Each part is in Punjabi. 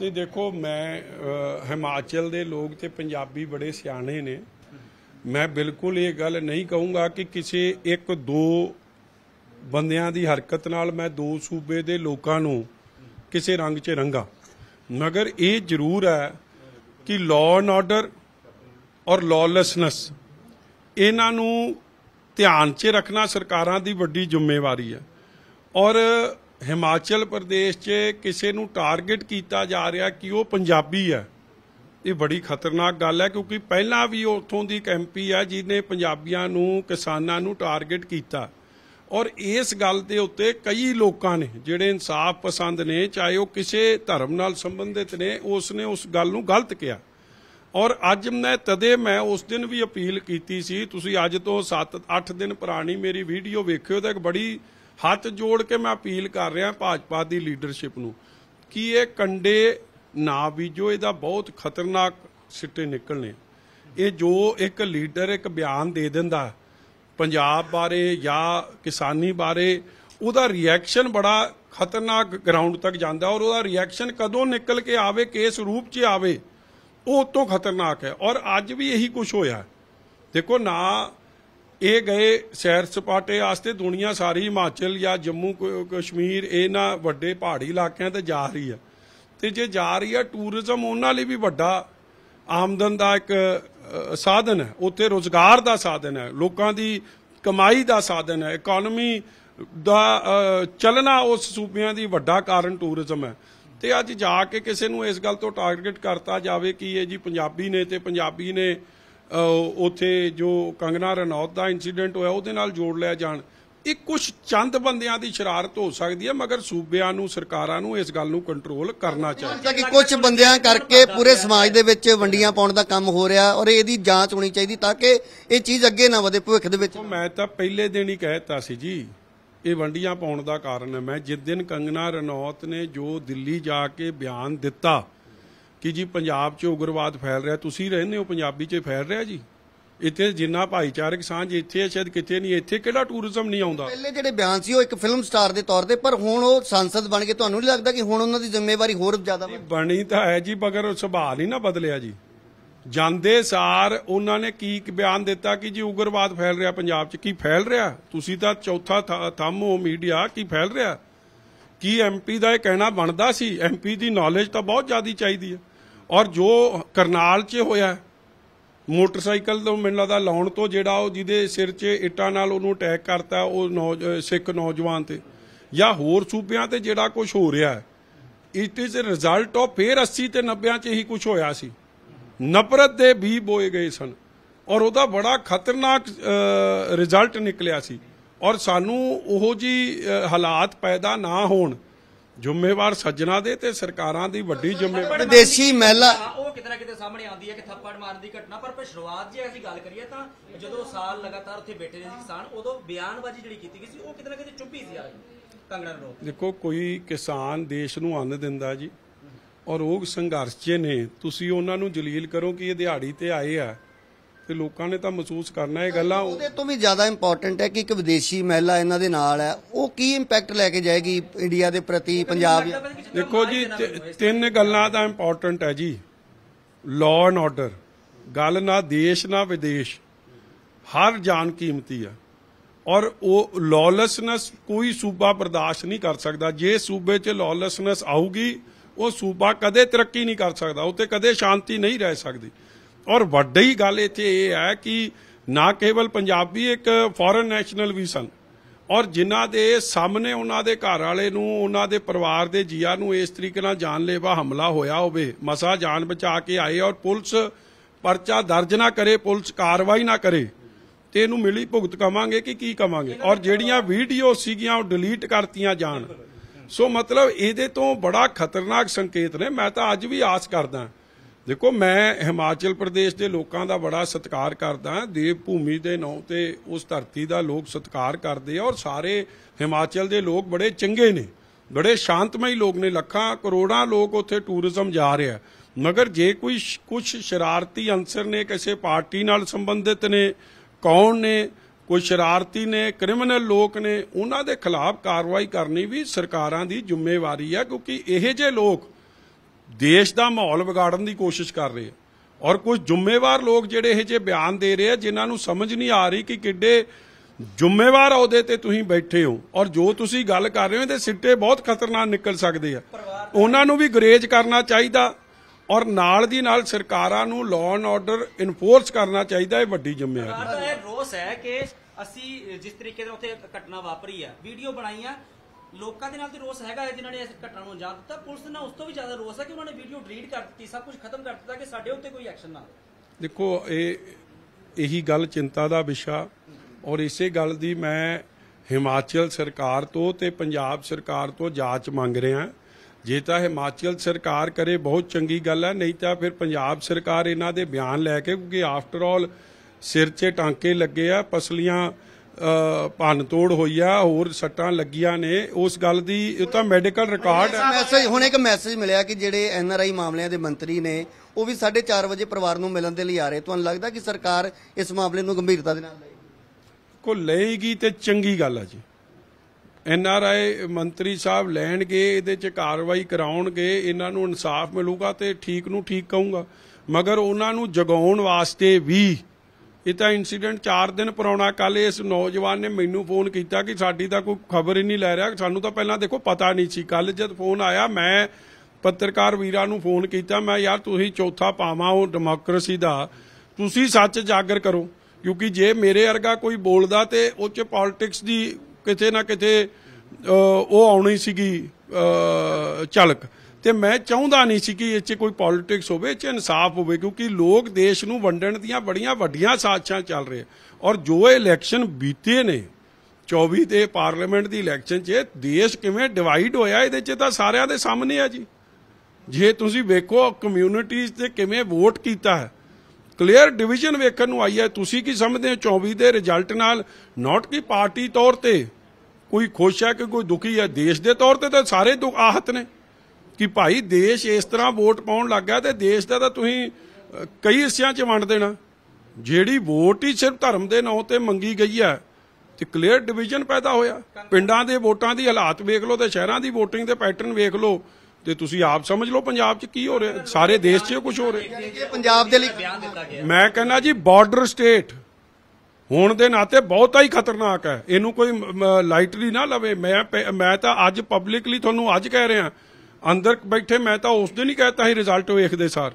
ਨਹੀਂ ਦੇਖੋ ਮੈਂ ਹਿਮਾਚਲ ਦੇ ਲੋਕ ਤੇ ਪੰਜਾਬੀ ਬੜੇ ਸਿਆਣੇ ਨੇ ਮੈਂ ਬਿਲਕੁਲ ਇਹ ਗੱਲ ਨਹੀਂ ਕਹੂੰਗਾ ਕਿ ਕਿਸੇ ਇੱਕ ਦੋ ਬੰਦਿਆਂ ਦੀ ਹਰਕਤ ਨਾਲ ਮੈਂ ਦੋ ਸੂਬੇ ਦੇ ਲੋਕਾਂ ਨੂੰ ਕਿਸੇ ਰੰਗ 'ਚ ਰੰਗਾ ਮਗਰ ਇਹ ਜ਼ਰੂਰ ਹੈ ਕਿ ਲਾਅ ਐਂਡ ਆਰਡਰ ਔਰ ਲਾਲੈਸਨੈਸ ਇਹਨਾਂ ਨੂੰ ਧਿਆਨ 'ਚ ਰੱਖਣਾ ਸਰਕਾਰਾਂ ਦੀ ਵੱਡੀ ਜ਼ਿੰਮੇਵਾਰੀ ਹੈ ਔਰ ਹਿਮਾਚਲ ਪ੍ਰਦੇਸ਼ 'ਚ ਕਿਸੇ ਨੂੰ ਟਾਰਗੇਟ ਕੀਤਾ ਜਾ ਰਿਹਾ ਕਿ ਉਹ ਪੰਜਾਬੀ ਹੈ ਇਹ ਬੜੀ ਖਤਰਨਾਕ ਗੱਲ ਹੈ ਕਿਉਂਕਿ ਪਹਿਲਾਂ ਵੀ ਉੱਥੋਂ ਦੀ ਇੱਕ ਐਮਪੀ ਆ ਜਿਹਨੇ ਪੰਜਾਬੀਆਂ ਨੂੰ ਕਿਸਾਨਾਂ ਨੂੰ ਟਾਰਗੇਟ ਕੀਤਾ ਔਰ ਇਸ ਗੱਲ ਦੇ ਉੱਤੇ ਕਈ ਲੋਕਾਂ ਨੇ ਜਿਹੜੇ ਇਨਸਾਫ ਪਸੰਦ ਨੇ ਚਾਹੇ ਉਹ ਕਿਸੇ ਧਰਮ ਨਾਲ ਸੰਬੰਧਿਤ ਨੇ ਉਸ ਨੇ ਉਸ ਗੱਲ ਨੂੰ ਗਲਤ ਕਿਹਾ ਔਰ ਅੱਜ ਮੈਂ ਤਦੇ ਮੈਂ ਉਸ ਦਿਨ ਵੀ ਅਪੀਲ ਕੀਤੀ ਸੀ ਤੁਸੀਂ ਅੱਜ ਤੋਂ 7-8 ਦਿਨ ਪੁਰਾਣੀ ਮੇਰੀ ਵੀਡੀਓ ਵੇਖਿਓ ਤਾਂ ਇੱਕ ਬੜੀ ਹੱਥ ਜੋੜ ਕੇ ਮੈਂ ਅਪੀਲ ਕਰ ਰਿਹਾ ਭਾਜਪਾ ਦੀ ਲੀਡਰਸ਼ਿਪ ਨੂੰ ਕਿ ਇਹ ਕੰਡੇ ਨਾ ਬੀਜੋ ਇਹਦਾ ਬਹੁਤ ਖਤਰਨਾਕ ਸਿੱਟੇ ਨਿਕਲਣੇ ਇਹ ਜੋ ਇੱਕ ਲੀਡਰ ਇੱਕ ਬਿਆਨ ਦੇ ਦਿੰਦਾ ਪੰਜਾਬ ਬਾਰੇ ਜਾਂ ਕਿਸਾਨੀ ਬਾਰੇ ਉਹਦਾ ਰਿਐਕਸ਼ਨ ਬੜਾ ਖਤਰਨਾਕ ਗਰਾਊਂਡ ਤੱਕ ਜਾਂਦਾ ਔਰ ਉਹਦਾ ਰਿਐਕਸ਼ਨ ਕਦੋਂ ਨਿਕਲ ਕੇ ਆਵੇ ਕਿਸ ਰੂਪ 'ਚ ਆਵੇ ਉਹ ਤੋਂ ਖਤਰਨਾਕ ਹੈ ਔਰ ਅੱਜ ਵੀ ਇਹੀ ਕੁਝ ਹੋਇਆ ਦੇਖੋ ਨਾ ਇਹ ਗਏ ਸੈਰ ਸਪਾਟੇ ਵਾਸਤੇ ਦੁਨੀਆ ਸਾਰੀ ਹਿਮਾਚਲ ਜਾਂ ਜੰਮੂ ਕਸ਼ਮੀਰ ਇਹਨਾਂ ਵੱਡੇ ਪਹਾੜੀ ਇਲਾਕਿਆਂ ਤੇ ਜਾ ਰਹੀ ਆ ਤੇ ਜੇ ਜਾ ਰਹੀ ਆ ਟੂਰਿਜ਼ਮ ਉਹਨਾਂ ਲਈ ਵੀ ਵੱਡਾ ਆਮਦਨ ਦਾ ਇੱਕ ਸਾਧਨ ਹੈ ਉੱਥੇ ਰੋਜ਼ਗਾਰ ਦਾ ਸਾਧਨ ਹੈ ਲੋਕਾਂ ਦੀ ਕਮਾਈ ਦਾ ਸਾਧਨ ਹੈ ਇਕਨੋਮੀ ਦਾ ਚੱਲਣਾ ਉਸ ਸੂਬਿਆਂ ਦੀ ਵੱਡਾ ਕਾਰਨ ਟੂਰਿਜ਼ਮ ਹੈ ਤੇ ਅੱਜ ਜਾ ਕੇ ਕਿਸੇ ਨੂੰ ਇਸ ਗੱਲ ਤੋਂ ਟਾਰਗੇਟ ਕਰਤਾ ਜਾਵੇ ਕਿ ਇਹ ਜੀ ਪੰਜਾਬੀ ਨੇ ਤੇ ਪੰਜਾਬੀ ਨੇ ਉੱਥੇ ਜੋ ਕੰਗਨਾ ਰਣੌਤ ਦਾ ਇਨਸੀਡੈਂਟ ਹੋਇਆ ਉਹਦੇ ਨਾਲ ਜੋੜ ਲਿਆ ਜਾਣ ਇਹ ਕੁਝ ਚੰਦ ਬੰਦਿਆਂ ਦੀ ਸ਼ਰਾਰਤ ਹੋ ਸਕਦੀ ਹੈ ਮਗਰ ਸੂਬਿਆਂ ਨੂੰ ਸਰਕਾਰਾਂ ਨੂੰ ਇਸ ਗੱਲ ਨੂੰ ਕੰਟਰੋਲ ਕਰਨਾ ਚਾਹੀਦਾ ਕਿ ਕੁਝ ਬੰਦਿਆਂ ਕਰਕੇ ਪੂਰੇ ਸਮਾਜ ਦੇ ਵਿੱਚ ਵੰਡੀਆਂ ਪਾਉਣ ਦਾ ਕੰਮ ਹੋ ਰਿਹਾ ਔਰ ਇਹਦੀ ਜਾਂਚ ਹੋਣੀ ਚਾਹੀਦੀ ਤਾਂ ਕਿ ਇਹ ਚੀਜ਼ ਅੱਗੇ ਨਾ ਵਧੇ ਭਵਿੱਖ ਦੇ ਵਿੱਚ ਮੈਂ ਤਾਂ ਪਹਿਲੇ ਦਿਨ ਹੀ ਕਹਿਤਾ ਸੀ ਜੀ ਇਹ ਵੰਡੀਆਂ ਪਾਉਣ ਦਾ ਕਾਰਨ ਹੈ ਮੈਂ ਜਿਸ ਦਿਨ ਕੰਗਨਾ ਰਣੌਤ ਨੇ ਜੋ ਦਿੱਲੀ ਜਾ ਕੇ ਬਿਆਨ ਦਿੱਤਾ ਕਿ ਜੀ ਪੰਜਾਬ 'ਚ ਉਗਰਵਾਦ ਫੈਲ ਰਿਹਾ ਤੁਸੀਂ ਰਹਿੰਦੇ ਹੋ ਪੰਜਾਬੀ 'ਚ ਫੈਲ ਰਿਹਾ ਜੀ ਇੱਥੇ ਜਿੰਨਾ ਭਾਈਚਾਰਕ ਸਾਂਝ ਇੱਥੇ ਹੈ ਸ਼ਾਇਦ ਕਿਤੇ ਨਹੀਂ ਇੱਥੇ ਕਿਹੜਾ ਟੂਰਿਜ਼ਮ ਨਹੀਂ ਆਉਂਦਾ ਪਹਿਲੇ ਜਿਹੜੇ ਬਿਆਨ ਸੀ ਉਹ ਇੱਕ ਫਿਲਮ ਸਟਾਰ ਦੇ ਤੌਰ ਤੇ ਪਰ ਹੁਣ ਉਹ ਸੰਸਦ ਬਣ ਕੇ ਤੁਹਾਨੂੰ ਨਹੀਂ ਲੱਗਦਾ ਕਿ ਹੁਣ ਉਹਨਾਂ ਦੀ ਜ਼ਿੰਮੇਵਾਰੀ ਹੋਰ ਜ਼ਿਆਦਾ ਬਣੀ ਤਾਂ ਹੈ ਜੀ ਉਹ ਸੁਭਾਅ ਨਹੀਂ ਨਾ ਬਦਲਿਆ ਜੀ ਜਾਂਦੇ ਸਾਰ ਉਹਨਾਂ ਨੇ ਕੀ ਬਿਆਨ ਦਿੱਤਾ ਕਿ ਜੀ ਉਗਰਵਾਦ ਫੈਲ ਰਿਹਾ ਪੰਜਾਬ 'ਚ ਕੀ ਫੈਲ ਰਿਹਾ ਤੁਸੀਂ ਤਾਂ ਚੌਥਾ ਥੰਮ ਹੋ ਮੀਡੀਆ ਕੀ ਫੈਲ ਰਿਹਾ ਕੀ ਐਮਪੀ ਦਾ ਇਹ ਕਹਿਣਾ ਬਣਦਾ ਸੀ ਐਮਪੀ ਦੀ ਨੌਲੇਜ ਤਾਂ ਬਹੁਤ ਜ਼ਿਆਦੀ ਚਾਹੀਦੀ ਹੈ ਔਰ ਜੋ ਕਰਨਾਲ 'ਚ ਹੋਇਆ ਮੋਟਰਸਾਈਕਲ ਤੋਂ ਮੈਨੂੰ ਲੱਗਦਾ ਲਾਉਣ ਤੋਂ ਜਿਹੜਾ ਉਹ ਜਿਹਦੇ ਸਿਰ 'ਚ ਇੱਟਾਂ ਨਾਲ ਉਹਨੂੰ ਅਟੈਕ ਕਰਤਾ ਉਹ ਸਿੱਖ ਨੌਜਵਾਨ ਤੇ ਜਾਂ ਹੋਰ ਸੂਬਿਆਂ ਤੇ ਜਿਹੜਾ ਕੁਝ ਹੋ ਰਿਹਾ ਹੈ it is a result of ਫੇਰ 80 ਤੇ 90 'ਚ ਹੀ ਕੁਝ ਹੋਇਆ ਸੀ ਨਫ਼ਰਤ ਦੇ ਵੀ ਬੋਏ ਗਏ ਸਨ ਔਰ ਉਹਦਾ ਬੜਾ ਖਤਰਨਾਕ ਰਿਜ਼ਲਟ ਨਿਕਲਿਆ ਸੀ ਔਰ ਸਾਨੂੰ ਉਹੋ ਜੀ ਹਾਲਾਤ ਪੈਦਾ ਨਾ ਹੋਣ ਜ਼ਿੰਮੇਵਾਰ ਸੱਜਣਾ ਦੇ ਤੇ ਸਰਕਾਰਾਂ ਦੀ ਵੱਡੀ ਜ਼ਿੰਮੇਵਾਰੀ ਦੇਸ਼ੀ ਮਹਿਲਾ ਉਹ ਕਿਤਨਾ ਕਿਤੇ ਸਾਹਮਣੇ ਆਉਂਦੀ ਹੈ ਕਿ ਥੱਪੜ ਮਾਰਨ ਦੀ ਘਟਨਾ ਪਰ ਪਰ ਸ਼ੁਰੂਆਤ ਜੇ ਅਸੀਂ ਗੱਲ ਕਰੀਏ ਤਾਂ ਜਦੋਂ ਸਾਲ ਲਗਾਤਾਰ ਉੱਥੇ ਬੈਠੇ ਰਹੇ ਸੀ ਕਿਸਾਨ ਉਦੋਂ ਬਿਆਨਬਾਜ਼ੀ ਜਿਹੜੀ ਕੀਤੀ ਗਈ ਸੀ ਉਹ ਕਿਤਨਾ ਕਿਤੇ ਚੁੱਪੀ ਸੀ ਆ ਕੰਗਣਾ ਨੂੰ ਦੇਖੋ ਕੋਈ ਕਿਸਾਨ ਦੇਸ਼ ਨੂੰ ਅੰਨ ਦਿੰਦਾ ਜੀ ਔਰ ਉਹ ਸੰਘਰਸ਼ ਜੇ ਨੇ ਤੁਸੀਂ ਉਹਨਾਂ ਨੂੰ ਜਲੀਲ ਕਰੋ ਕਿ ਇਹ ਦਿਹਾੜੀ ਤੇ ਆਏ ਆ ਤੇ ਲੋਕਾਂ ਨੇ ਤਾਂ ਮਹਿਸੂਸ ਕਰਨਾ ਇਹ ਗੱਲਾਂ ਉਹਦੇ ਤੋਂ ਵੀ ਜ਼ਿਆਦਾ ਇੰਪੋਰਟੈਂਟ ਹੈ ਕਿ ਇੱਕ ਵਿਦੇਸ਼ੀ ਮਹਿਲਾ ਇਹਨਾਂ ਦੇ ਨਾਲ ਹੈ ਉਹ ਕੀ ਇੰਪੈਕਟ ਲੈ ਕੇ ਜਾਏਗੀ ਇੰਡੀਆ ਦੇ ਪ੍ਰਤੀ ਪੰਜਾਬ ਦੇਖੋ ਜੀ ਤਿੰਨ ਗੱਲਾਂ ਦਾ ਇੰਪੋਰਟੈਂਟ ਹੈ ਜੀ ਲਾਅ ਐਂਡ ਆਰਡਰ ਗੱਲ ਨਾ ਦੇਸ਼ ਨਾ ਵਿਦੇਸ਼ ਹਰ ਜਾਨ ਕੀਮਤੀ ਹੈ ਔਰ ਉਹ ਲਾਅਲੈਸਨੈਸ ਕੋਈ ਸੂਬਾ ਬਰਦਾਸ਼ਤ ਨਹੀਂ ਕਰ ਸਕਦਾ ਜੇ ਸੂਬੇ 'ਚ ਲਾਅਲੈਸਨੈਸ ਆਊਗੀ ਉਹ ਸੂਬਾ ਕਦੇ ਤਰੱਕੀ ਨਹੀਂ ਕਰ ਸਕਦਾ ਉੱਤੇ ਕਦੇ ਸ਼ਾਂਤੀ ਨਹੀਂ ਰਹਿ ਸਕਦੀ ਔਰ ਵੱਡੀ ਗੱਲ ਇੱਥੇ ਇਹ ਹੈ ਕਿ ਨਾ ਕੇਵਲ ਪੰਜਾਬੀ ਇੱਕ ਫੋਰਨ ਨੈਸ਼ਨਲ ਵੀ ਸਨ ਔਰ ਜਿਨ੍ਹਾਂ ਦੇ ਸਾਹਮਣੇ ਉਹਨਾਂ ਦੇ ਘਰ ਵਾਲੇ ਨੂੰ ਉਹਨਾਂ ਦੇ ਪਰਿਵਾਰ ਦੇ ਜੀਆਂ ਨੂੰ ਇਸ ਤਰੀਕੇ ਨਾਲ ਜਾਨਲੇਵਾ ਹਮਲਾ ਹੋਇਆ ਹੋਵੇ ਮਸਾ ਜਾਨ ਬਚਾ ਕੇ ਆਏ ਔਰ ਪੁਲਿਸ ਪਰਚਾ ਦਰਜ ਨਾ ਕਰੇ ਪੁਲਿਸ ਕਾਰਵਾਈ ਨਾ ਕਰੇ ਤੇ ਇਹਨੂੰ ਮਿਲੀ ਭੁਗਤ ਕਵਾਂਗੇ ਕਿ ਕੀ ਕਵਾਂਗੇ ਔਰ ਜਿਹੜੀਆਂ ਵੀਡੀਓ ਸੀਗੀਆਂ ਉਹ ਡਿਲੀਟ ਕਰਤੀਆਂ ਜਾਣ ਸੋ ਮਤਲਬ ਇਹਦੇ ਤੋਂ ਬੜਾ ਖਤਰਨਾਕ ਸੰਕੇਤ ਨੇ ਮੈਂ ਤਾਂ ਅੱਜ ਵੀ ਆਸ ਕਰਦਾ ਦੇਖੋ ਮੈਂ ਹਿਮਾਚਲ ਪ੍ਰਦੇਸ਼ ਦੇ ਲੋਕਾਂ ਦਾ ਬੜਾ ਸਤਿਕਾਰ ਕਰਦਾ ਦੇਵ ਭੂਮੀ ਦੇ ਨਾਂ ਤੇ ਉਸ ਧਰਤੀ ਦਾ ਲੋਕ ਸਤਿਕਾਰ ਕਰਦੇ ਆ ਔਰ ਸਾਰੇ ਹਿਮਾਚਲ ਦੇ ਲੋਕ ਬੜੇ ਚੰਗੇ ਨੇ ਬੜੇ ਸ਼ਾਂਤਮਈ ਲੋਕ ਨੇ ਲੱਖਾਂ ਕਰੋੜਾਂ ਲੋਕ ਉੱਥੇ ਟੂਰਿਜ਼ਮ ਜਾ ਰਿਹਾ ਮਗਰ ਜੇ ਕੋਈ ਕੁਝ ਸ਼ਰਾਰਤੀ ਅੰਸਰ ਨੇ ਕਿਸੇ ਪਾਰਟੀ ਨਾਲ ਸੰਬੰਧਿਤ ਨੇ ਕੌਣ ਨੇ ਕੋਈ ਸ਼ਰਾਰਤੀ ਨੇ ਕ੍ਰਿਮੀਨਲ ਲੋਕ ਨੇ ਉਹਨਾਂ ਦੇ ਖਿਲਾਫ ਕਾਰਵਾਈ ਕਰਨੀ ਵੀ ਸਰਕਾਰਾਂ ਦੀ ਜ਼ਿੰਮੇਵਾਰੀ ਹੈ ਕਿਉਂਕਿ ਇਹ ਜੇ ਲੋਕ ਦੇਸ਼ ਦਾ ਮਾਹੌਲ ਵਿਗਾੜਨ ਦੀ ਕੋਸ਼ਿਸ਼ ਕਰ ਰਹੇ ਆ ਔਰ ਕੁਝ ਜ਼ਿੰਮੇਵਾਰ ਲੋਕ ਜਿਹੜੇ ਇਹ ਜੇ ਬਿਆਨ ਦੇ ਰਹੇ ਆ ਜਿਨ੍ਹਾਂ ਨੂੰ ਸਮਝ ਨਹੀਂ ਆ ਰਹੀ ਕਿ ਕਿੱਡੇ ਜ਼ਿੰਮੇਵਾਰ ਅਹੁਦੇ ਤੇ ਤੁਸੀਂ ਬੈਠੇ ਹੋ ਔਰ ਜੋ ਤੁਸੀਂ ਗੱਲ ਕਰ ਰਹੇ ਹੋ ਇਹਦੇ ਸਿੱਟੇ ਬਹੁਤ ਖਤਰਨਾਕ ਨਿਕਲ ਸਕਦੇ ਆ ਉਹਨਾਂ ਨੂੰ ਵੀ ਗਰੇਜ ਕਰਨਾ ਚਾਹੀਦਾ ਔਰ ਨਾਲ ਦੀ ਨਾਲ ਸਰਕਾਰਾਂ ਨੂੰ ਲਾਅ ਐਂਡ ਆਰਡਰ ਇਨਫੋਰਸ ਕਰਨਾ ਚਾਹੀਦਾ ਇਹ ਵੱਡੀ ਜ਼ਿੰਮੇਵਾਰੀ ਹੈ ਰੋਸ ਹੈ ਕਿ ਅਸੀਂ ਜਿਸ ਤਰੀਕੇ ਨਾਲ ਉੱਥੇ ਘਟਨਾ ਵਾਪਰੀ ਆ ਵੀਡੀਓ ਬਣਾਈਆਂ ਲੋਕਾਂ ਦੇ ਨਾਲ ਤੇ ਰੋਸ ਹੈਗਾ ਹੈ ਜਿਨ੍ਹਾਂ ਨੇ ਇਸ ਘਟਨਾ ਨੂੰ ਅੰਜਾਮ ਦਿੱਤਾ ਪੁਲਿਸ ਦੇ ਨਾਲ ਉਸ ਤੋਂ ਵੀ ਜ਼ਿਆਦਾ ਰੋਸ ਹੈ ਕਿ ਉਹਨਾਂ ਨੇ ਵੀਡੀਓ ਡਿਲੀਟ ਕਰ ਦਿੱਤੀ ਸਭ ਕੁਝ ਖਤਮ ਕਰ ਦਿੱਤਾ ਕਿ ਸਾਡੇ ਉੱਤੇ ਕੋਈ ਐਕਸ਼ਨ ਨਾ ਲਓ ਦੇਖੋ ਇਹ ਇਹੀ ਗੱਲ ਚਿੰਤਾ ਦਾ ਵਿਸ਼ਾ ਔਰ ਇਸੇ ਗੱਲ ਦੀ ਮੈਂ ਹਿਮਾਚਲ ਸਰਕਾਰ ਤੋਂ ਤੇ ਪੰਜਾਬ ਸਰਕਾਰ ਤੋਂ ਜਾਂਚ ਮੰਗ ਰਿਹਾ ਜੇ ਤਾਂ ਹਿਮਾਚਲ ਸਰਕਾਰ ਕਰੇ ਬਹੁਤ ਚੰਗੀ ਗੱਲ ਹੈ ਨਹੀਂ ਤਾਂ ਫਿਰ ਪੰਜਾਬ ਸਰਕਾਰ ਇਹਨਾਂ ਦੇ ਬਿਆਨ ਲੈ ਕੇ ਕਿਉਂਕਿ ਆਫਟਰ ਆਲ ਸਿਰ 'ਚ ਟਾਂਕੇ ਲੱਗੇ ਆ ਪਸਲੀਆਂ ਤੋੜ ਹੋਈ ਆ ਹੋਰ ਸੱਟਾਂ ਲੱਗੀਆਂ ਨੇ ਉਸ ਗੱਲ ਦੀ ਇਹ ਤਾਂ ਮੈਡੀਕਲ ਰਿਕਾਰਡ ਹੈ ਮੈਸੇਜ ਹੁਣ ਇੱਕ ਮੈਸੇਜ ਮਿਲਿਆ ਕਿ ਜਿਹੜੇ ਐਨ ਆਰ ਆਈ ਮਾਮਲਿਆਂ ਦੇ ਮੰਤਰੀ ਨੇ ਉਹ ਵੀ 4:30 ਵਜੇ ਪਰਿਵਾਰ ਨੂੰ ਮਿਲਣ ਦੇ ਲਈ ਆ ਰਹੇ ਤੁਹਾਨੂੰ ਲੱਗਦਾ ਕਿ ਸਰਕਾਰ ਇਸ ਮਾਮਲੇ ਨੂੰ ਗੰਭੀਰਤਾ ਦੇ ਨਾਲ ਲਏਗੀ ਕੋ ਲਏਗੀ ਤੇ ਚੰਗੀ ਗੱਲ ਆ ਜੀ ਐਨ ਆਰ ਆਈ ਮੰਤਰੀ ਸਾਹਿਬ ਲੈਣਗੇ ਇਹਦੇ 'ਚ ਕਾਰਵਾਈ ਕਰਾਉਣਗੇ ਇਹਨਾਂ ਨੂੰ ਇਨਸਾਫ ਮਿਲੂਗਾ ਤੇ ਠੀਕ ਨੂੰ ਠੀਕ ਕਹੂੰਗਾ ਮਗਰ ਉਹਨਾਂ ਨੂੰ ਜਗਾਉਣ ਵਾਸਤੇ ਵੀ ਇਹ ਤਾਂ ਇਨਸੀਡੈਂਟ 4 ਦਿਨ ਪੁਰਾਣਾ ਕੱਲ ਇਸ ਨੌਜਵਾਨ ਨੇ ਮੈਨੂੰ ਫੋਨ ਕੀਤਾ ਕਿ ਸਾਡੀ ਤਾਂ ਕੋਈ ਖਬਰ ਹੀ ਨਹੀਂ ਲੈ ਰਿਹਾ ਸਾਨੂੰ ਤਾਂ ਪਹਿਲਾਂ ਦੇਖੋ ਪਤਾ ਨਹੀਂ ਸੀ ਕੱਲ ਜਦ ਫੋਨ ਆਇਆ ਮੈਂ ਪੱਤਰਕਾਰ ਵੀਰਾਂ ਨੂੰ ਫੋਨ ਕੀਤਾ ਮੈਂ ਯਾਰ ਤੁਸੀਂ ਚੌਥਾ ਪਾਵਾਂ ਉਹ ਡੈਮੋਕ੍ਰੇਸੀ ਦਾ ਤੁਸੀਂ ਸੱਚ ਜਾਗਰ ਕਰੋ ਕਿਉਂਕਿ ਜੇ ਮੇਰੇ ਵਰਗਾ ਕੋਈ ਬੋਲਦਾ ਤੇ ਉਹ ਚ ਪੋਲਿਟਿਕਸ ਦੀ ਕਿਤੇ ਨਾ ਕਿਤੇ ਉਹ ਆਉਣੀ ਸੀਗੀ ਝਲਕ ਤੇ ਮੈਂ ਚਾਹੁੰਦਾ ਨਹੀਂ ਸੀ ਕਿ ਇਹ 'ਚ ਕੋਈ ਪੋਲਿਟਿਕਸ ਹੋਵੇ ਇਹ 'ਚ ਇਨਸਾਫ ਹੋਵੇ ਕਿਉਂਕਿ ਲੋਕ ਦੇਸ਼ ਨੂੰ ਵੰਡਣ ਦੀਆਂ ਬੜੀਆਂ ਵੱਡੀਆਂ ਸਾਜ਼ਿਸ਼ਾਂ ਚੱਲ ਰਹੀਆਂ ਔਰ ਜੋ ਇਲੈਕਸ਼ਨ ਬੀਤੇ ਨੇ 24 ਦੇ ਪਾਰਲੀਮੈਂਟ ਦੀ ਇਲੈਕਸ਼ਨ 'ਚ ਦੇਸ਼ ਕਿਵੇਂ ਡਿਵਾਈਡ ਹੋਇਆ ਇਹਦੇ 'ਚ ਤਾਂ ਸਾਰਿਆਂ ਦੇ ਸਾਹਮਣੇ ਆ ਜੀ ਜੇ ਤੁਸੀਂ ਵੇਖੋ ਕਮਿਊਨਿਟੀਜ਼ ਤੇ ਕਿਵੇਂ ਵੋਟ ਕੀਤਾ ਹੈ ਕਲੀਅਰ ਡਿਵੀਜ਼ਨ ਵੇਖਣ ਨੂੰ ਆਈ ਹੈ ਤੁਸੀਂ ਕੀ ਸਮਝਦੇ ਹੋ 24 ਦੇ ਰਿਜ਼ਲਟ ਨਾਲ ਨਾਟ ਕੀ ਪਾਰਟੀ ਤੌਰ ਤੇ ਕੋਈ ਖੁਸ਼ ਹੈ ਕਿ ਕੋਈ ਦੁਖੀ ਹੈ ਦੇਸ਼ ਦੇ ਤੌਰ ਤੇ ਤਾਂ ਸਾਰੇ ਦੁਖ ਆਹਤ ਨੇ ਕਿ ਭਾਈ ਦੇਸ਼ ਇਸ ਤਰ੍ਹਾਂ ਵੋਟ ਪਾਉਣ ਲੱਗਾ ਤੇ ਦੇਸ਼ ਦਾ ਤਾਂ ਤੁਸੀਂ ਕਈ ਹਿੱਸਿਆਂ 'ਚ ਵੰਡ ਦੇਣਾ ਜਿਹੜੀ ਵੋਟ ਹੀ ਸਿਰਫ ਧਰਮ ਦੇ ਨਾਂ ਤੇ ਮੰਗੀ ਗਈ ਹੈ ਤੇ ਕਲੀਅਰ ਡਿਵੀਜ਼ਨ ਪੈਦਾ ਹੋਇਆ ਪਿੰਡਾਂ ਦੇ ਵੋਟਾਂ ਦੀ ਹਾਲਾਤ ਵੇਖ ਲਓ ਤੇ ਸ਼ਹਿਰਾਂ ਦੀ VOTING ਦੇ ਪੈਟਰਨ ਵੇਖ ਲਓ ਤੇ ਤੁਸੀਂ ਆਪ ਸਮਝ ਲਓ ਪੰਜਾਬ 'ਚ ਕੀ ਹੋ ਰਿਹਾ ਸਾਰੇ ਦੇਸ਼ 'ਚ ਕੁਝ ਹੋ ਰਿਹਾ ਪੰਜਾਬ ਦੇ ਲਈ ਬਿਆਨ ਦਿੱਤਾ ਗਿਆ ਮੈਂ ਕਹਿੰਦਾ ਜੀ ਬਾਰਡਰ ਸਟੇਟ ਹੋਣ ਦੇ ਨਾਤੇ ਬਹੁਤਾ ਹੀ ਖਤਰਨਾਕ ਹੈ ਇਹਨੂੰ ਕੋਈ ਲਾਈਟਲੀ ਨਾ ਲਵੇ ਮੈਂ ਮੈਂ ਤਾਂ ਅੱਜ ਪਬਲਿਕਲੀ ਤੁਹਾਨੂੰ ਅੱਜ ਕਹਿ ਰਿਹਾ ਅੰਦਰ ਬੈਠੇ ਮੈਂ ਤਾਂ ਉਸ ਦਿਨ ਹੀ ਕਹਿਤਾ ਸੀ ਰਿਜ਼ਲਟ ਵੇਖਦੇ ਸਾਰ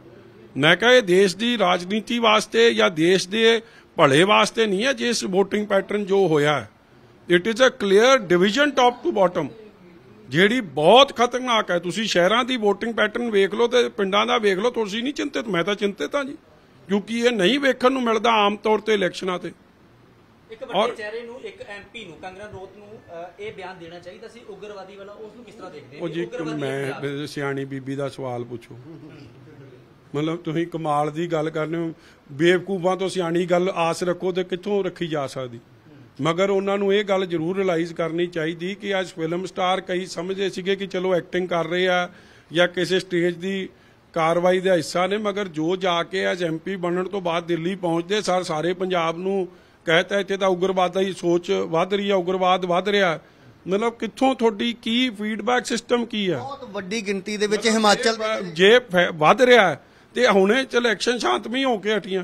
ਮੈਂ ਕਹਾਂ ਇਹ ਦੇਸ਼ ਦੀ ਰਾਜਨੀਤੀ ਵਾਸਤੇ ਜਾਂ ਦੇਸ਼ ਦੇ ਭਲੇ ਵਾਸਤੇ ਨਹੀਂ ਹੈ ਜਿਸ VOTING ਪੈਟਰਨ ਜੋ ਹੋਇਆ ਹੈ it is a clear division top to bottom ਜਿਹੜੀ ਬਹੁਤ ਖਤਰਨਾਕ ਹੈ ਤੁਸੀਂ ਸ਼ਹਿਰਾਂ ਦੀ VOTING ਪੈਟਰਨ ਵੇਖ ਲਓ ਤੇ ਪਿੰਡਾਂ ਦਾ ਵੇਖ ਲਓ ਤੁਸੀਂ ਨਹੀਂ ਚਿੰਤਤ ਮੈਂ ਤਾਂ ਚਿੰਤਤ ਹਾਂ ਜੀ ਕਿਉਂਕਿ ਇਹ ਨਹੀਂ ਵੇਖਣ ਨੂੰ ਮਿਲਦਾ ਆਮ ਤੌਰ ਤੇ ਇਲੈਕਸ਼ਨਾਂ ਤੇ ਇੱਕ ਵੱਡੇ ਚਿਹਰੇ ਨੂੰ ਇੱਕ ਐਮਪੀ ਨੂੰ ਕੰਗਨਾ ਰੋਤ ਨੂੰ ਇਹ ਬਿਆਨ ਦੇਣਾ ਚਾਹੀਦਾ ਸੀ ਉਗਰਵਾਦੀ ਵਾਲਾ ਉਸ ਨੂੰ ਕਿਸ ਤਰ੍ਹਾਂ ਦੇਖਦੇ ਹੋ ਜੀ ਮੈਂ ਸਿਆਣੀ ਬੀਬੀ ਦਾ ਸਵਾਲ ਪੁੱਛੋ ਮਤਲਬ ਤੁਸੀਂ ਕਮਾਲ ਦੀ ਗੱਲ ਕਰਨੇ ਹੋ ਬੇਵਕੂਫਾਂ ਤੋਂ ਸਿਆਣੀ ਗੱਲ ਆਸ ਰੱਖੋ ਤੇ ਕਿੱਥੋਂ ਰੱਖੀ ਜਾ ਸਕਦੀ ਮਗਰ ਉਹਨਾਂ ਨੂੰ ਇਹ ਗੱਲ ਜ਼ਰੂਰ ਰਿਅਲਾਈਜ਼ ਕਰਨੀ ਚਾਹੀਦੀ ਕਿ ਅੱਜ ਫਿਲਮ ਸਟਾਰ ਕਈ ਸਮਝਦੇ ਸੀਗੇ ਕਿ ਚਲੋ ਐਕਟਿੰਗ ਕਰ ਰਹੇ ਆ ਜਾਂ ਕਿਸੇ ਸਟੇਜ ਦੀ ਕਾਰਵਾਈ ਦਾ ਹਿੱਸਾ ਨੇ ਮਗਰ ਜੋ ਜਾ ਕੇ ਅੱਜ ਐਮਪੀ ਬਣਨ ਤੋਂ ਬਾਅਦ ਦਿੱਲੀ ਪਹੁੰਚਦੇ ਸਾਰ ਸਾਰੇ ਪੰਜਾਬ ਨੂੰ ਕਹਤਾ ਹੈ ਇੱਥੇ ਤਾਂ ਉਗਰਵਾਦ ਹੀ ਸੋਚ ਵੱਧ ਰਹੀ ਹੈ ਉਗਰਵਾਦ ਵੱਧ ਰਿਹਾ ਮਤਲਬ ਕਿੱਥੋਂ ਤੁਹਾਡੀ ਕੀ ਫੀਡਬੈਕ ਸਿਸਟਮ ਕੀ ਹੈ ਬਹੁਤ ਵੱਡੀ ਗਿਣਤੀ ਦੇ ਵਿੱਚ ਹਿਮਾਚਲ ਜੇ ਵੱਧ ਰਿਹਾ ਤੇ ਹੁਣੇ ਚਲ ਇਲੈਕਸ਼ਨ ਸ਼ਾਂਤਮਈ ਹੋ ਕੇ ਹਟੀਆਂ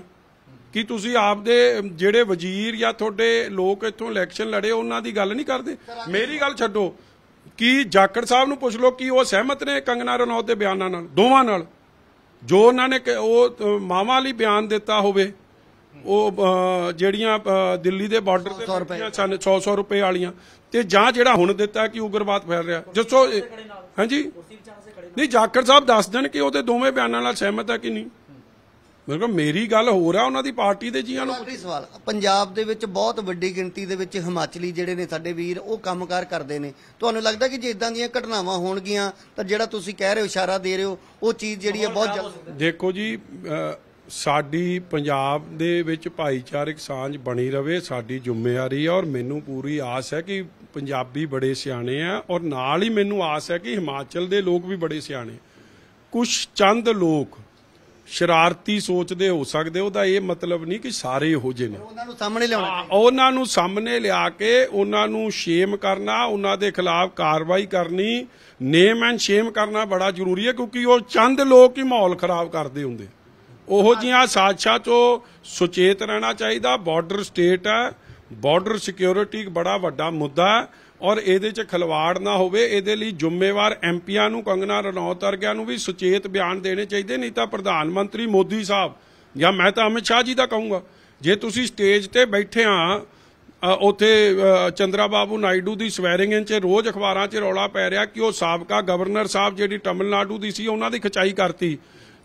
ਕਿ ਤੁਸੀਂ ਆਪਦੇ ਜਿਹੜੇ ਵਜ਼ੀਰ ਜਾਂ ਤੁਹਾਡੇ ਲੋਕ ਇੱਥੋਂ ਇਲੈਕਸ਼ਨ ਲੜੇ ਉਹਨਾਂ ਦੀ ਗੱਲ ਨਹੀਂ ਕਰਦੇ ਮੇਰੀ ਗੱਲ ਛੱਡੋ ਕਿ ਜਾਕੜ ਸਾਹਿਬ ਨੂੰ ਪੁੱਛ ਲਓ ਕਿ ਉਹ ਸਹਿਮਤ ਨੇ ਕੰਗਨਾ ਰਣੌਤ ਦੇ ਬਿਆਨਾਂ ਨਾਲ ਦੋਵਾਂ ਨਾਲ ਜੋ ਉਹਨਾਂ ਨੇ ਉਹ ਮਾਵਾਂ ਲਈ ਬਿਆਨ ਦਿੱਤਾ ਹੋਵੇ ਉਹ ਜਿਹੜੀਆਂ ਦਿੱਲੀ ਦੇ ਬਾਰਡਰ ਤੇ 600 ਰੁਪਏ ਵਾਲੀਆਂ ਤੇ ਜਾਂ ਜਿਹੜਾ ਹੁਣ ਦਿੱਤਾ ਕਿ ਉਗਰਵਾਦ ਫੈਲ ਰਿਹਾ ਜਿਸੋ ਹਾਂਜੀ ਨਹੀਂ ਜਾਕਰ ਸਾਹਿਬ ਦੱਸ ਦੇਣ ਕਿ ਉਹਦੇ ਦੋਵੇਂ ਬਿਆਨਾਂ ਨਾਲ ਸਹਿਮਤ ਹੈ ਕਿ ਨਹੀਂ ਮੇਰੇ ਕੋਲ ਮੇਰੀ ਗੱਲ ਹੋ ਰਿਹਾ ਉਹਨਾਂ ਦੀ ਪਾਰਟੀ ਦੇ ਜੀਆਂ ਨੂੰ ਸਵਾਲ ਪੰਜਾਬ ਦੇ ਵਿੱਚ ਬਹੁਤ ਵੱਡੀ ਗਿਣਤੀ ਦੇ ਵਿੱਚ ਹਿਮਾਚਲੀ ਜਿਹੜੇ ਨੇ ਸਾਡੇ ਵੀਰ ਉਹ ਕੰਮਕਾਰ ਕਰਦੇ ਨੇ ਤੁਹਾਨੂੰ ਲੱਗਦਾ ਕਿ ਜੇ ਇਦਾਂ ਦੀਆਂ ਘਟਨਾਵਾਂ ਹੋਣਗੀਆਂ ਤਾਂ ਜਿਹੜਾ ਤੁਸੀਂ ਕਹਿ ਰਹੇ ਹੋ ਇਸ਼ਾਰਾ ਦੇ ਰਹੇ ਹੋ ਉਹ ਚੀਜ਼ ਜਿਹੜੀ ਹੈ ਬਹੁਤ ਦੇਖੋ ਜੀ ਸਾਡੀ ਪੰਜਾਬ ਦੇ ਵਿੱਚ ਭਾਈਚਾਰਕ ਸਾਂਝ ਬਣੀ ਰਵੇ ਸਾਡੀ ਜ਼ਿੰਮੇਵਾਰੀ ਹੈ ਔਰ ਮੈਨੂੰ ਪੂਰੀ ਆਸ ਹੈ ਕਿ ਪੰਜਾਬੀ ਬੜੇ ਸਿਆਣੇ ਆ ਔਰ ਨਾਲ ਹੀ ਮੈਨੂੰ ਆਸ ਹੈ ਕਿ ਹਿਮਾਚਲ ਦੇ ਲੋਕ ਵੀ ਬੜੇ ਸਿਆਣੇ ਕੁਝ ਚੰਦ ਲੋਕ ਸ਼ਰਾਰਤੀ ਸੋਚਦੇ ਹੋ ਸਕਦੇ ਉਹਦਾ ਇਹ ਮਤਲਬ ਨਹੀਂ ਕਿ ਸਾਰੇ ਇਹੋ ਜਿਹੇ ਨੇ ਉਹਨਾਂ ਨੂੰ ਸਾਹਮਣੇ ਲਿਆਉਣਾ ਉਹਨਾਂ ਨੂੰ ਸਾਹਮਣੇ ਲਿਆ ਕੇ ਉਹਨਾਂ ਨੂੰ ਸ਼ੇਮ ਕਰਨਾ ਉਹਨਾਂ ਦੇ ਖਿਲਾਫ ਕਾਰਵਾਈ ਕਰਨੀ ਨੇਮ ਐਂਡ ਸ਼ੇਮ ਕਰਨਾ ਬੜਾ ਜ਼ਰੂਰੀ ਹੈ ਕਿਉਂਕਿ ਉਹ ਚੰਦ ਲੋਕ ਹੀ ਮਾਹੌਲ ਖਰਾਬ ਕਰਦੇ ਹੁੰਦੇ ਉਹ ਜੀਆਂ ਸਾਜ਼ਿਸ਼ਾਂ ਚੋ ਸੁਚੇਤ ਰਹਿਣਾ ਚਾਹੀਦਾ ਬਾਰਡਰ ਸਟੇਟ ਹੈ ਬਾਰਡਰ ਸਿਕਿਉਰਿਟੀ ਇੱਕ ਬੜਾ ਵੱਡਾ ਮੁੱਦਾ ਹੈ ਔਰ ਇਹਦੇ 'ਚ ਖਲਵਾੜ ਨਾ ਹੋਵੇ ਇਹਦੇ ਲਈ ਜ਼ਿੰਮੇਵਾਰ ਐਮਪੀਆਂ ਨੂੰ ਕੰਗਨਾ ਰਣੌਤ ਵਰਗਿਆਂ ਨੂੰ ਵੀ ਸੁਚੇਤ ਬਿਆਨ ਦੇਣੇ ਚਾਹੀਦੇ ਨਹੀਂ ਤਾਂ ਪ੍ਰਧਾਨ ਮੰਤਰੀ ਮੋਦੀ ਸਾਹਿਬ ਜਾਂ ਮੈਂ ਤਾਂ ਅਮਿਤ ਸ਼ਾਹ ਜੀ ਦਾ ਕਹੂੰਗਾ ਜੇ ਤੁਸੀਂ ਸਟੇਜ ਤੇ ਬੈਠੇ ਆ ਉਥੇ ਚੰਦਰਾ ਬਾਬੂ ਨਾਇਡੂ ਦੀ ਸਵੈਰਿੰਗ ਇਨ 'ਚ ਰੋਜ਼ ਅਖਬਾਰਾਂ 'ਚ ਰੌਲਾ ਪੈ ਰਿਹਾ ਕਿ ਉਹ ਸਾਬਕਾ ਗਵਰਨਰ ਸਾਹਿਬ ਜਿਹੜੀ ਤਮਿਲਨਾਡੂ ਦੀ ਸੀ ਉਹਨਾਂ ਦੀ ਖਚਾਈ ਕਰਤੀ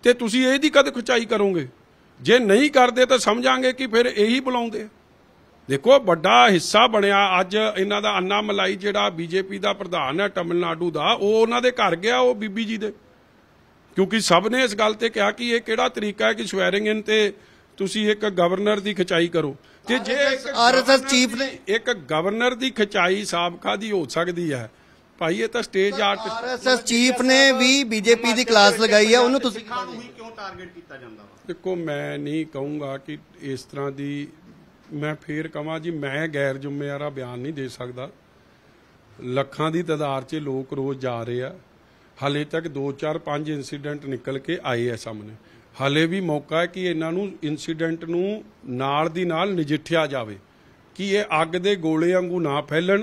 ਤੇ ਤੁਸੀਂ ਇਹਦੀ ਕਦ ਖਚਾਈ ਕਰੋਗੇ ਜੇ ਨਹੀਂ ਕਰਦੇ ਤਾਂ ਸਮਝਾਂਗੇ ਕਿ ਫਿਰ ਇਹੀ ਬੁਲਾਉਂਦੇ ਦੇਖੋ ਵੱਡਾ ਹਿੱਸਾ ਬਣਿਆ ਅੱਜ ਇਹਨਾਂ ਦਾ ਅੰਨਾ ਮਲਾਈ ਜਿਹੜਾ ਬੀਜੇਪੀ ਦਾ ਪ੍ਰਧਾਨ ਹੈ ਤਮਿਲਨਾਡੂ ਦਾ ਉਹ ਉਹਨਾਂ ਦੇ ਘਰ ਗਿਆ ਉਹ ਬੀਬੀ ਜੀ ਦੇ ਕਿਉਂਕਿ ਸਭ ਨੇ ਇਸ ਗੱਲ ਤੇ ਕਿਹਾ ਕਿ ਇਹ ਕਿਹੜਾ ਤਰੀਕਾ ਹੈ ਕਿ ਸਵੈਰਿੰਗ ਇਨ ਤੇ ਤੁਸੀਂ ਇੱਕ ਗਵਰਨਰ ਦੀ ਖਚਾਈ ਕਰੋ ਤੇ ਜੇ ਆਰਐਸਐਸ ਚੀਫ ਨੇ ਇੱਕ ਗਵਰਨਰ ਦੀ ਖਚਾਈ ਸਾਬਕਾ ਦੀ ਹੋ ਸਕਦੀ ਹੈ ਭਾਈ ਇਹ ਤਾਂ ਸਟੇਜ ਆਰਟਿਸਟ ਆਰਐਸਐਸ ਚੀਫ ਨੇ ਵੀ ਬੀਜੇਪੀ ਦੀ ਕਲਾਸ ਲਗਾਈ ਆ ਉਹਨੂੰ ਤੁਸੀਂ ਸਿੱਖਾਂ ਨੂੰ ਹੀ ਕਿਉਂ ਟਾਰਗੇਟ ਕੀਤਾ ਜਾਂਦਾ ਦੇਖੋ ਮੈਂ ਨਹੀਂ ਕਹੂੰਗਾ ਕਿ ਇਸ ਤਰ੍ਹਾਂ ਦੀ ਮੈਂ ਫੇਰ ਕਹਾਂ ਜੀ ਮੈਂ ਗੈਰ ਜ਼ਿੰਮੇਵਾਰਾ ਬਿਆਨ ਨਹੀਂ ਦੇ ਸਕਦਾ ਲੱਖਾਂ ਦੀ ਤਦਾਦ 'ਚ ਲੋਕ ਰੋਜ਼ ਜਾ ਰਹੇ ਆ ਹਲੇ ਤੱਕ 2 4 5 ਇਨਸੀਡੈਂਟ ਨਿਕਲ ਕੇ ਆਏ ਆ ਸਾਹਮਣੇ ਹਲੇ ਵੀ ਮੌਕਾ ਹੈ ਕਿ ਇਹਨਾਂ ਨੂੰ ਇਨਸੀਡੈਂਟ ਨੂੰ ਨਾਲ ਦੀ ਨਾਲ ਨਜਿੱਠਿਆ ਜਾਵੇ ਕਿ ਇਹ ਅੱਗ ਦੇ ਗੋਲੇ ਵਾਂਗੂ ਨਾ ਫੈਲਣ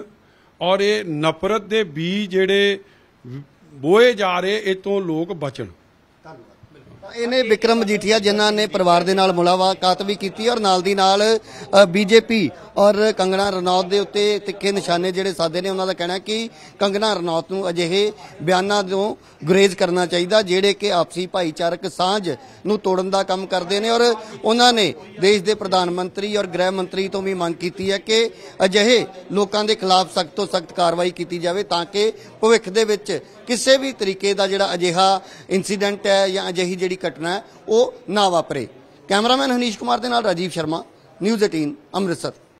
ਔਰ ਇਹ ਨਫ਼ਰਤ ਦੇ ਬੀਜ ਜਿਹੜੇ ਬੋਏ ਜਾ ਰਹੇ ਇਹ ਤੋਂ ਲੋਕ ਬਚਣ ਇਹਨੇ ਵਿਕਰਮ ਜੀਠੀਆ ਜਿਨ੍ਹਾਂ ਨੇ ਪਰਿਵਾਰ ਦੇ ਨਾਲ ਮੁਲਾਕਾਤ ਵੀ ਕੀਤੀ ਔਰ ਨਾਲ ਦੀ ਨਾਲ ਬੀਜੇਪੀ ਔਰ ਕੰਗਣਾ ਰਣੌਤ ਦੇ ਉੱਤੇ ਤਿੱਖੇ ਨਿਸ਼ਾਨੇ ਜਿਹੜੇ ਸਾਦੇ ਨੇ ਉਹਨਾਂ ਦਾ ਕਹਿਣਾ ਕਿ ਕੰਗਣਾ ਰਣੌਤ ਨੂੰ ਅਜਿਹੇ ਬਿਆਨਾਂ ਤੋਂ ਗੁਰੇਜ਼ ਕਰਨਾ ਚਾਹੀਦਾ ਜਿਹੜੇ ਕਿ ਆਪਸੀ ਭਾਈਚਾਰਕ ਸਾਂਝ ਨੂੰ ਤੋੜਨ ਦਾ ਕੰਮ ਕਰਦੇ ਨੇ ਔਰ ਉਹਨਾਂ ਨੇ ਦੇਸ਼ ਦੇ ਪ੍ਰਧਾਨ ਮੰਤਰੀ ਔਰ ਗ੍ਰਹਿ ਮੰਤਰੀ ਤੋਂ ਵੀ ਮੰਗ ਕੀਤੀ ਹੈ ਕਿ ਅਜਿਹੇ ਲੋਕਾਂ ਦੇ ਖਿਲਾਫ ਸਖਤ ਤੋਂ ਸਖਤ ਕਾਰਵਾਈ ਕੀਤੀ ਜਾਵੇ ਤਾਂ ਕਿ ਭਵਿੱਖ ਦੇ ਵਿੱਚ ਕਿਸੇ ਵੀ ਤਰੀਕੇ ਦਾ ਜਿਹੜਾ ਅਜਿਹਾ ਇਨਸੀਡੈਂਟ ਹੈ ਜਾਂ ਅਜਿਹੀ ਜਿਹੜੀ ਘਟਨਾ ਹੈ ਉਹ ਨਾ ਵਾਪਰੇ ਕੈਮਰਾਮੈਨ ਹਨੀਸ਼ ਕੁਮਾਰ ਦੇ ਨਾਲ ਰਾਜੀਵ ਸ਼ਰਮਾ ਨਿਊਜ਼ 18 ਅੰਮ੍ਰਿਤਸਰ